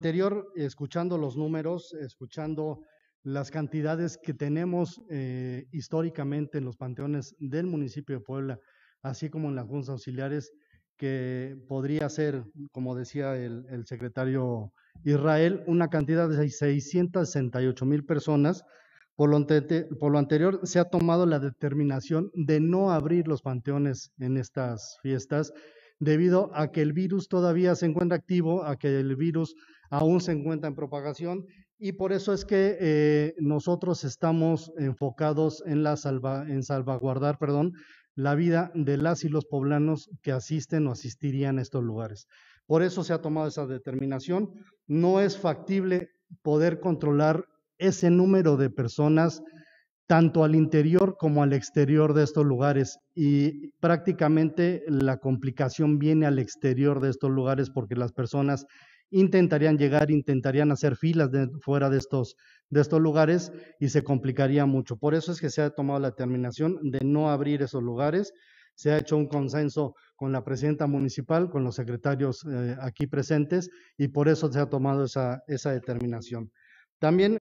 anterior, escuchando los números, escuchando las cantidades que tenemos eh, históricamente en los panteones del municipio de Puebla, así como en las juntas auxiliares, que podría ser, como decía el, secretario Israel, una cantidad de 668 mil personas. por lo anterior, se ha tomado la determinación de no abrir los panteones en estas fiestas debido a que el virus todavía se encuentra activo, a que el virus aún se encuentra en propagación y por eso es que eh, nosotros estamos enfocados en, en salvaguardar perdón, la vida de las y los poblanos que asisten o asistirían a estos lugares. Por eso se ha tomado esa determinación. No es factible poder controlar ese número de personas tanto al interior como al exterior de estos lugares. Y prácticamente la complicación viene al exterior de estos lugares porque las personas intentarían llegar, intentarían hacer filas fuera de estos, de estos lugares y se complicaría mucho. Por eso es que se ha tomado la determinación de no abrir esos lugares. Se ha hecho un consenso con la presidenta municipal, con los secretarios eh, aquí presentes y por eso se ha tomado esa, esa determinación. También